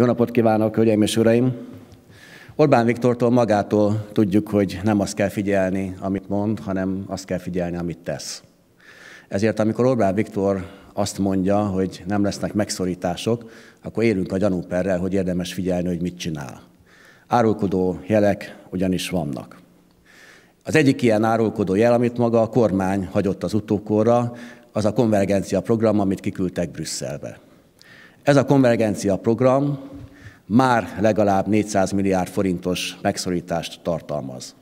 Jó napot kívánok, hölgyeim és uraim! Orbán Viktortól magától tudjuk, hogy nem azt kell figyelni, amit mond, hanem azt kell figyelni, amit tesz. Ezért, amikor Orbán Viktor azt mondja, hogy nem lesznek megszorítások, akkor érünk a gyanúperrel, hogy érdemes figyelni, hogy mit csinál. Árulkodó jelek ugyanis vannak. Az egyik ilyen árulkodó jel, amit maga a kormány hagyott az utókorra, az a konvergencia program, amit kiküldtek Brüsszelbe. Ez a konvergencia program már legalább 400 milliárd forintos megszorítást tartalmaz.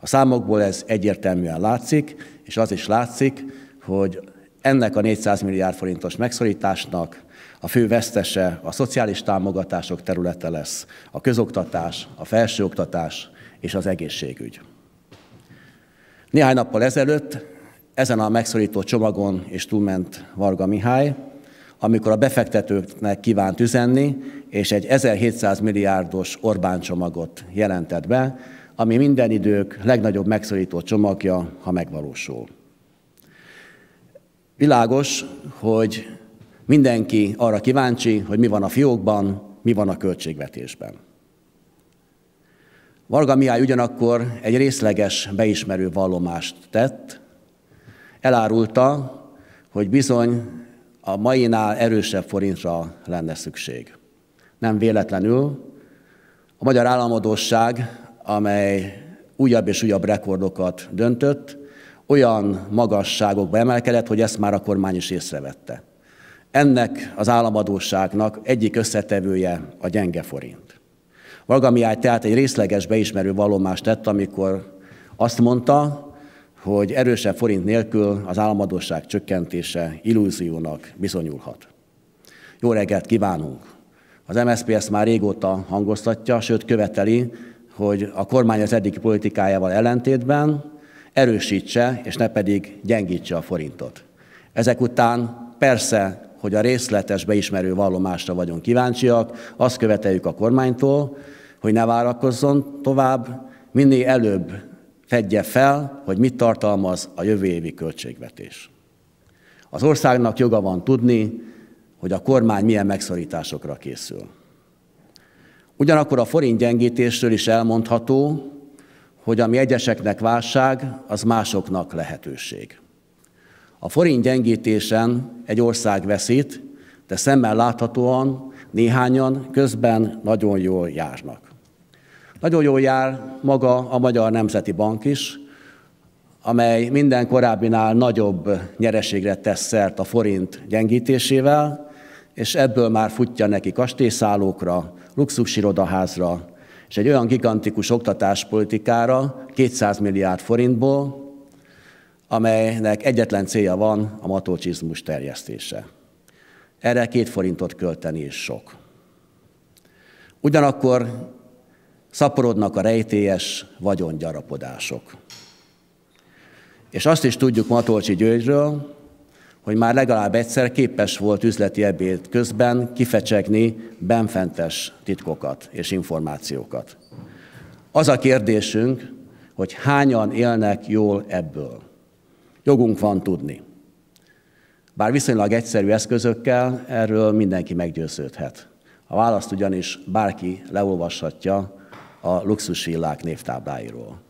A számokból ez egyértelműen látszik, és az is látszik, hogy ennek a 400 milliárd forintos megszorításnak a fő vesztese a szociális támogatások területe lesz, a közoktatás, a felsőoktatás és az egészségügy. Néhány nappal ezelőtt ezen a megszorító csomagon és túlment Varga Mihály, amikor a befektetőknek kívánt üzenni, és egy 1700 milliárdos Orbán csomagot jelentett be, ami minden idők legnagyobb megszorító csomagja, ha megvalósul. Világos, hogy mindenki arra kíváncsi, hogy mi van a fiókban, mi van a költségvetésben. Varga Mihály ugyanakkor egy részleges beismerő vallomást tett, elárulta, hogy bizony a mainál erősebb forintra lenne szükség. Nem véletlenül a magyar államadóság, amely újabb és újabb rekordokat döntött, olyan magasságokba emelkedett, hogy ezt már a kormány is észrevette. Ennek az államadóságnak egyik összetevője a gyenge forint. Varga tehát egy részleges beismerő vallomást tett, amikor azt mondta, hogy erősebb forint nélkül az államadóság csökkentése illúziónak bizonyulhat. Jó reggelt kívánunk! Az MSZP ezt már régóta hangoztatja, sőt követeli, hogy a kormány az eddigi politikájával ellentétben erősítse, és ne pedig gyengítse a forintot. Ezek után persze, hogy a részletes beismerő vallomásra vagyunk kíváncsiak, azt követeljük a kormánytól, hogy ne várakozzon tovább, minél előbb fedje fel, hogy mit tartalmaz a jövő évi költségvetés. Az országnak joga van tudni, hogy a kormány milyen megszorításokra készül. Ugyanakkor a forint gyengítésről is elmondható, hogy ami egyeseknek válság, az másoknak lehetőség. A forint gyengítésen egy ország veszít, de szemmel láthatóan néhányan közben nagyon jól járnak. Nagyon jól jár maga a Magyar Nemzeti Bank is, amely minden korábbinál nagyobb nyereségre tesz szert a forint gyengítésével, és ebből már futja neki kastélyszállókra, luxusirodaházra, és egy olyan gigantikus oktatáspolitikára 200 milliárd forintból, amelynek egyetlen célja van a matolcsizmus terjesztése. Erre két forintot költeni is sok. Ugyanakkor szaporodnak a rejtélyes vagyongyarapodások. És azt is tudjuk Matolcsi Györgyről, hogy már legalább egyszer képes volt üzleti ebéd közben kifecsegni benfentes titkokat és információkat. Az a kérdésünk, hogy hányan élnek jól ebből. Jogunk van tudni. Bár viszonylag egyszerű eszközökkel erről mindenki meggyőződhet. A választ ugyanis bárki leolvashatja a luxusvillák névtábláiról.